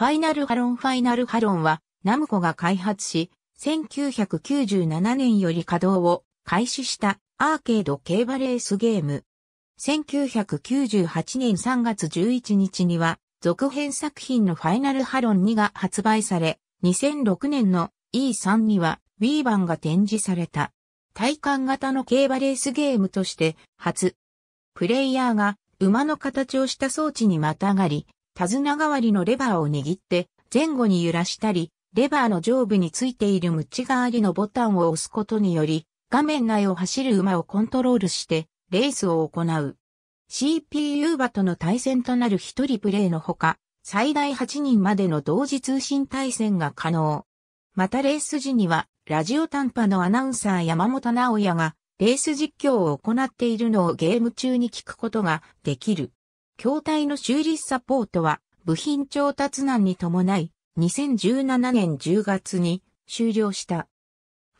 ファイナルハロンファイナルハロンは、ナムコが開発し、1997年より稼働を開始したアーケード競馬レースゲーム。1998年3月11日には、続編作品のファイナルハロン2が発売され、2006年の E3 には Wii 版が展示された。体感型の競馬レースゲームとして初。プレイヤーが馬の形をした装置にまたがり、手綱代わりのレバーを握って前後に揺らしたり、レバーの上部についているムチ代わりのボタンを押すことにより、画面内を走る馬をコントロールして、レースを行う。CPU 馬との対戦となる1人プレイのほか、最大8人までの同時通信対戦が可能。またレース時には、ラジオ短波のアナウンサー山本直也が、レース実況を行っているのをゲーム中に聞くことができる。筐体の修理サポートは部品調達難に伴い2017年10月に終了した。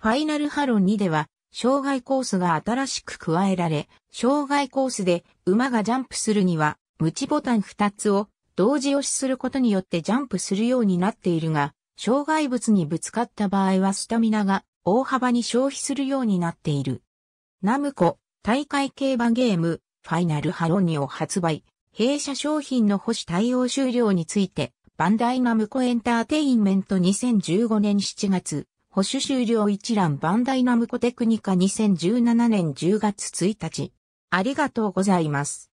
ファイナルハロ2では障害コースが新しく加えられ、障害コースで馬がジャンプするには、ムチボタン2つを同時押しすることによってジャンプするようになっているが、障害物にぶつかった場合はスタミナが大幅に消費するようになっている。ナムコ大会競馬ゲームファイナルハロニを発売、弊社商品の保守対応終了について、バンダイナムコエンターテインメント2015年7月、保守終了一覧バンダイナムコテクニカ2017年10月1日。ありがとうございます。